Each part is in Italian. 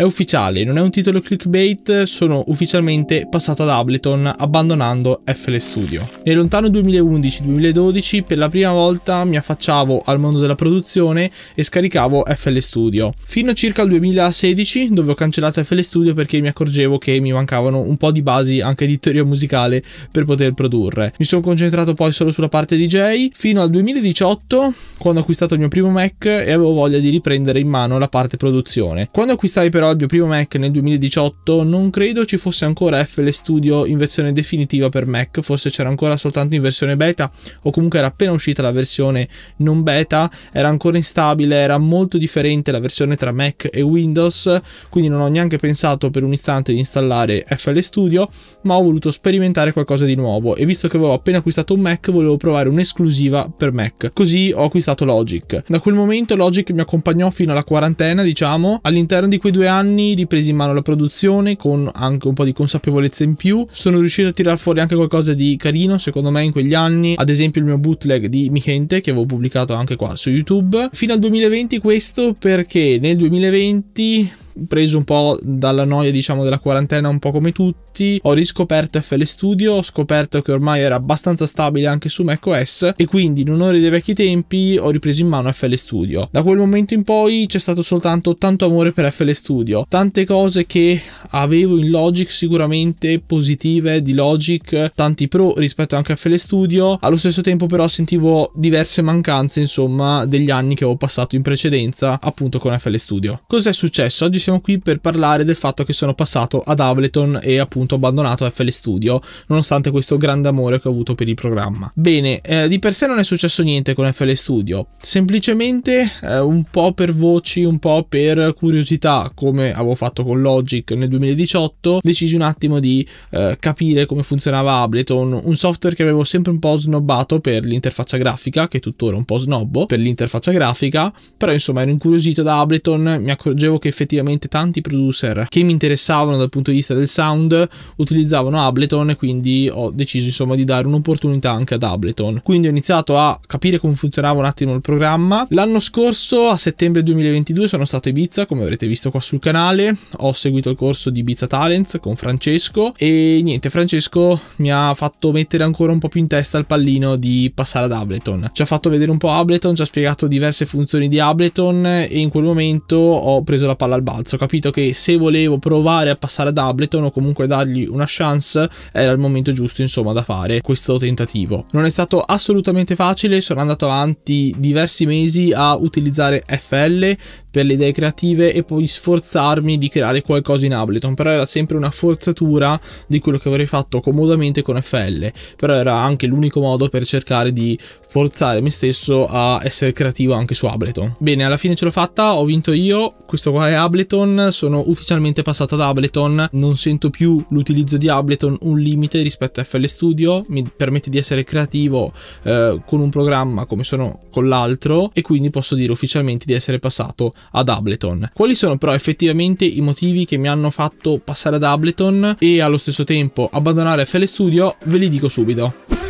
È ufficiale, non è un titolo clickbait, sono ufficialmente passato ad Ableton abbandonando FL Studio. Nel lontano 2011-2012 per la prima volta mi affacciavo al mondo della produzione e scaricavo FL Studio. Fino a circa il 2016 dove ho cancellato FL Studio perché mi accorgevo che mi mancavano un po' di basi anche di teoria musicale per poter produrre. Mi sono concentrato poi solo sulla parte DJ fino al 2018 quando ho acquistato il mio primo Mac e avevo voglia di riprendere in mano la parte produzione. Quando acquistai però compravo il mio primo Mac nel 2018 non credo ci fosse ancora FL Studio in versione definitiva per Mac, forse c'era ancora soltanto in versione beta o comunque era appena uscita la versione non beta, era ancora instabile, era molto differente la versione tra Mac e Windows, quindi non ho neanche pensato per un istante di installare FL Studio, ma ho voluto sperimentare qualcosa di nuovo e visto che avevo appena acquistato un Mac volevo provare un'esclusiva per Mac, così ho acquistato Logic. Da quel momento Logic mi accompagnò fino alla quarantena, diciamo, all'interno di quei due anni anni, ripresi in mano la produzione con anche un po' di consapevolezza in più. Sono riuscito a tirar fuori anche qualcosa di carino, secondo me, in quegli anni. Ad esempio il mio bootleg di Michente, che avevo pubblicato anche qua su YouTube. Fino al 2020 questo perché nel 2020 preso un po' dalla noia, diciamo, della quarantena, un po' come tutti. Ho riscoperto FL Studio, ho scoperto che ormai era abbastanza stabile anche su macOS e quindi in onore dei vecchi tempi ho ripreso in mano FL Studio. Da quel momento in poi c'è stato soltanto tanto amore per FL Studio, tante cose che avevo in Logic sicuramente positive di Logic, tanti pro rispetto anche a FL Studio, allo stesso tempo però sentivo diverse mancanze, insomma, degli anni che ho passato in precedenza appunto con FL Studio. Cos'è successo? Oggi siamo siamo qui per parlare del fatto che sono passato ad Ableton e appunto abbandonato FL Studio, nonostante questo grande amore che ho avuto per il programma. Bene, eh, di per sé non è successo niente con FL Studio, semplicemente eh, un po' per voci, un po' per curiosità, come avevo fatto con Logic nel 2018, decisi un attimo di eh, capire come funzionava Ableton, un software che avevo sempre un po' snobbato per l'interfaccia grafica, che tuttora un po' snobbo per l'interfaccia grafica, però insomma ero incuriosito da Ableton, mi accorgevo che effettivamente veramente tanti producer che mi interessavano dal punto di vista del sound utilizzavano Ableton e quindi ho deciso insomma di dare un'opportunità anche ad Ableton. Quindi ho iniziato a capire come funzionava un attimo il programma. L'anno scorso a settembre 2022 sono stato a Ibiza come avrete visto qua sul canale, ho seguito il corso di Ibiza Talents con Francesco e niente Francesco mi ha fatto mettere ancora un po' più in testa il pallino di passare ad Ableton. Ci ha fatto vedere un po' Ableton, ci ha spiegato diverse funzioni di Ableton e in quel momento ho preso la palla al balzo balzo. Ho capito che se volevo provare a passare ad Ableton o comunque dargli una chance, era il momento giusto, insomma, da fare questo tentativo. Non è stato assolutamente facile, sono andato avanti diversi mesi a utilizzare FL per le idee creative e poi sforzarmi di creare qualcosa in Ableton, però era sempre una forzatura di quello che avrei fatto comodamente con FL, però era anche l'unico modo per cercare di forzare me stesso a essere creativo anche su Ableton. Bene, alla fine ce l'ho fatta, ho vinto io, questo qua è Ableton, sono ufficialmente passato ad Ableton, non sento più l'utilizzo di Ableton un limite rispetto a FL Studio, mi permette di essere creativo eh, con un programma come sono con l'altro e quindi posso dire ufficialmente di essere passato ad Ableton. Quali sono però effettivamente i motivi che mi hanno fatto passare ad Ableton e allo stesso tempo abbandonare FL Studio? Ve li dico subito.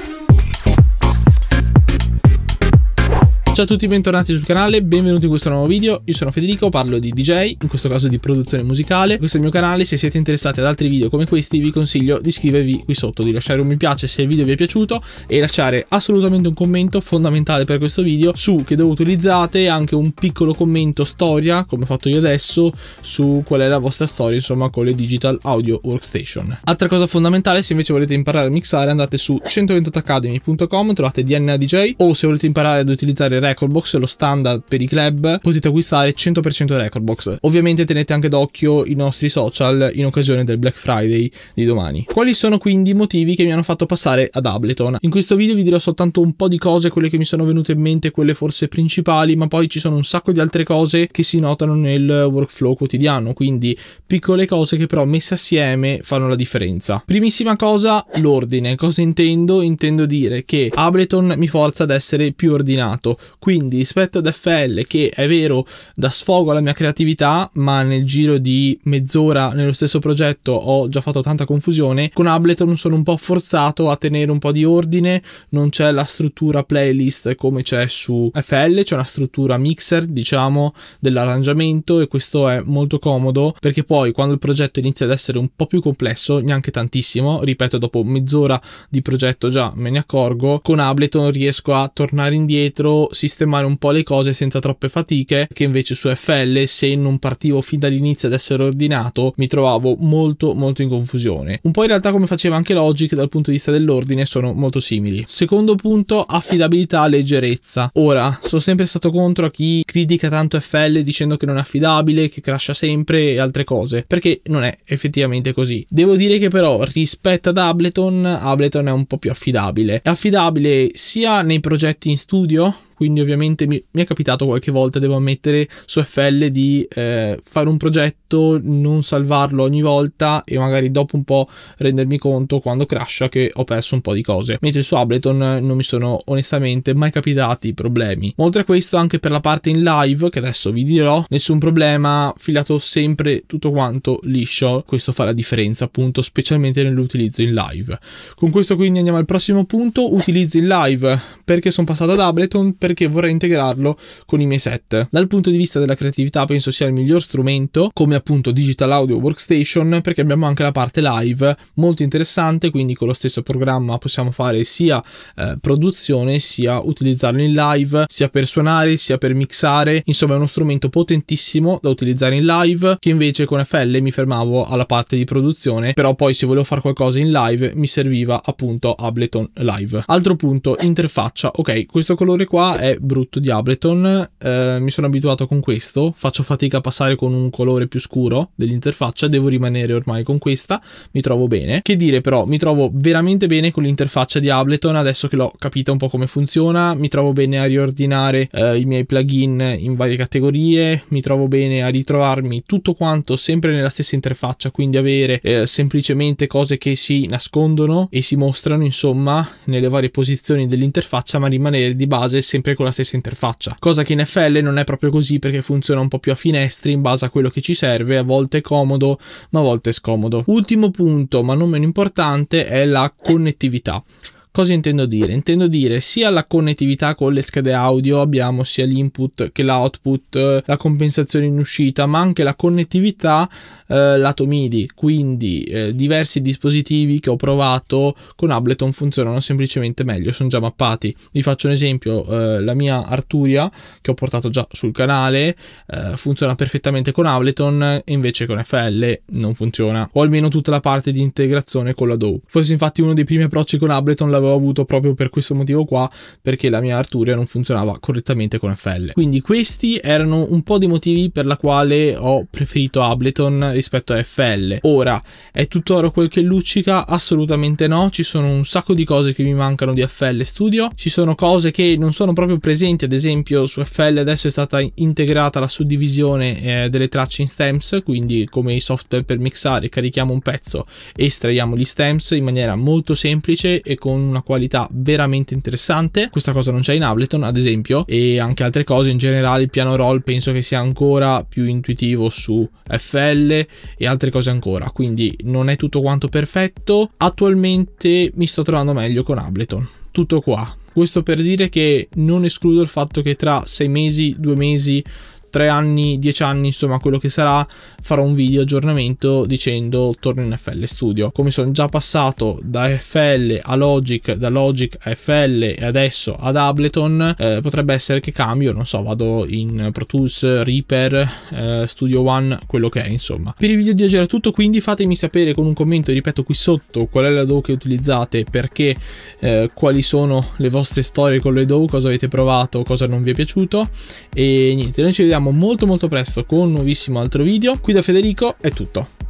Ciao a tutti, bentornati sul canale, benvenuti in questo nuovo video. Io sono Federico, parlo di DJ, in questo caso di produzione musicale. Questo è il mio canale, se siete interessati ad altri video come questi vi consiglio di iscrivervi qui sotto, di lasciare un mi piace se il video vi è piaciuto e lasciare assolutamente un commento fondamentale per questo video su che dove utilizzate, anche un piccolo commento storia, come ho fatto io adesso, su qual è la vostra storia, insomma, con le Digital Audio Workstation. Altra cosa fondamentale, se invece volete imparare a mixare andate su 128academy.com, trovate DNA DJ o se volete imparare ad utilizzare record box, lo standard per i club, potete acquistare 100% record box. Ovviamente tenete anche d'occhio i nostri social in occasione del Black Friday di domani. Quali sono quindi i motivi che mi hanno fatto passare ad Ableton? In questo video vi dirò soltanto un po' di cose, quelle che mi sono venute in mente, quelle forse principali, ma poi ci sono un sacco di altre cose che si notano nel workflow quotidiano, quindi piccole cose che però messe assieme fanno la differenza. Primissima cosa, l'ordine. Cosa intendo? Intendo dire che Ableton mi forza ad essere più ordinato, quindi rispetto ad FL che è vero da sfogo alla mia creatività, ma nel giro di mezz'ora nello stesso progetto ho già fatto tanta confusione, con Ableton sono un po' forzato a tenere un po' di ordine, non c'è la struttura playlist come c'è su FL, c'è una struttura mixer, diciamo, dell'arrangiamento e questo è molto comodo perché poi quando il progetto inizia ad essere un po' più complesso, neanche tantissimo, ripeto dopo mezz'ora di progetto già me ne accorgo, con Ableton riesco a tornare indietro, si sistemare un po' le cose senza troppe fatiche, che invece su FL se non partivo fin dall'inizio ad essere ordinato mi trovavo molto molto in confusione. Un po' in realtà come faceva anche Logic dal punto di vista dell'ordine sono molto simili. Secondo punto, affidabilità, leggerezza. Ora, sono sempre stato contro a chi critica tanto FL dicendo che non è affidabile, che crasha sempre e altre cose, perché non è effettivamente così. Devo dire che però rispetto ad Ableton, Ableton è un po' più affidabile. È affidabile sia nei progetti in studio, quindi quindi ovviamente mi, mi, è capitato qualche volta, devo ammettere, su FL di eh, fare un progetto, non salvarlo ogni volta e magari dopo un po' rendermi conto quando crasha che ho perso un po' di cose. Mentre su Ableton eh, non mi sono onestamente mai capitati problemi. Oltre a questo anche per la parte in live, che adesso vi dirò, nessun problema, filato sempre tutto quanto liscio, questo fa la differenza appunto, specialmente nell'utilizzo in live. Con questo quindi andiamo al prossimo punto, utilizzo in live, perché sono passato ad Ableton, perché vorrei integrarlo con i miei set. Dal punto di vista della creatività penso sia il miglior strumento, come appunto Digital Audio Workstation, perché abbiamo anche la parte live molto interessante, quindi con lo stesso programma possiamo fare sia eh, produzione sia utilizzarlo in live, sia per suonare, sia per mixare, insomma è uno strumento potentissimo da utilizzare in live, che invece con FL mi fermavo alla parte di produzione, però poi se volevo fare qualcosa in live mi serviva appunto Ableton Live. Altro punto, interfaccia, ok, questo colore qua è brutto di Ableton, eh, mi sono abituato con questo, faccio fatica a passare con un colore più scuro dell'interfaccia, devo rimanere ormai con questa, mi trovo bene. Che dire però, mi trovo veramente bene con l'interfaccia di Ableton, adesso che l'ho capita un po' come funziona, mi trovo bene a riordinare eh, i miei plugin in varie categorie, mi trovo bene a ritrovarmi tutto quanto sempre nella stessa interfaccia, quindi avere eh, semplicemente cose che si nascondono e si mostrano insomma nelle varie posizioni dell'interfaccia, ma rimanere di base sempre con la la stessa interfaccia, cosa che in FL non è proprio così perché funziona un po' più a finestre in base a quello che ci serve, a volte è comodo ma a volte è scomodo. Ultimo punto ma non meno importante è la connettività. Cosa intendo dire? Intendo dire sia la connettività con le schede audio, abbiamo sia l'input che l'output, eh, la compensazione in uscita, ma anche la connettività eh, lato MIDI, quindi eh, diversi dispositivi che ho provato con Ableton funzionano semplicemente meglio, sono già mappati. Vi faccio un esempio, eh, la mia Arturia che ho portato già sul canale eh, funziona perfettamente con Ableton, invece con FL non funziona, o almeno tutta la parte di integrazione con la DAW. Forse infatti uno dei primi approcci con Ableton la l'avevo avuto proprio per questo motivo qua, perché la mia Arturia non funzionava correttamente con FL. Quindi questi erano un po' di motivi per la quale ho preferito Ableton rispetto a FL. Ora, è tutt'oro quel che luccica? Assolutamente no, ci sono un sacco di cose che mi mancano di FL Studio, ci sono cose che non sono proprio presenti, ad esempio su FL adesso è stata integrata la suddivisione eh, delle tracce in stems, quindi come i software per mixare carichiamo un pezzo e estraiamo gli stems in maniera molto semplice e con una qualità veramente interessante. Questa cosa non c'è in Ableton, ad esempio, e anche altre cose. In generale, il piano roll penso che sia ancora più intuitivo su FL e altre cose ancora. Quindi non è tutto quanto perfetto. Attualmente mi sto trovando meglio con Ableton. Tutto qua. Questo per dire che non escludo il fatto che tra sei mesi, due mesi, tre anni, dieci anni, insomma quello che sarà, farò un video aggiornamento dicendo torno in FL Studio. Come sono già passato da FL a Logic, da Logic a FL e adesso ad Ableton, eh, potrebbe essere che cambio, non so, vado in Pro Tools, Reaper, eh, Studio One, quello che è insomma. Per il video di oggi era tutto, quindi fatemi sapere con un commento, ripeto qui sotto, qual è la DAW che utilizzate, perché, eh, quali sono le vostre storie con le DAW, cosa avete provato, cosa non vi è piaciuto e niente, noi ci vediamo vediamo molto molto presto con un nuovissimo altro video. Qui da Federico è tutto.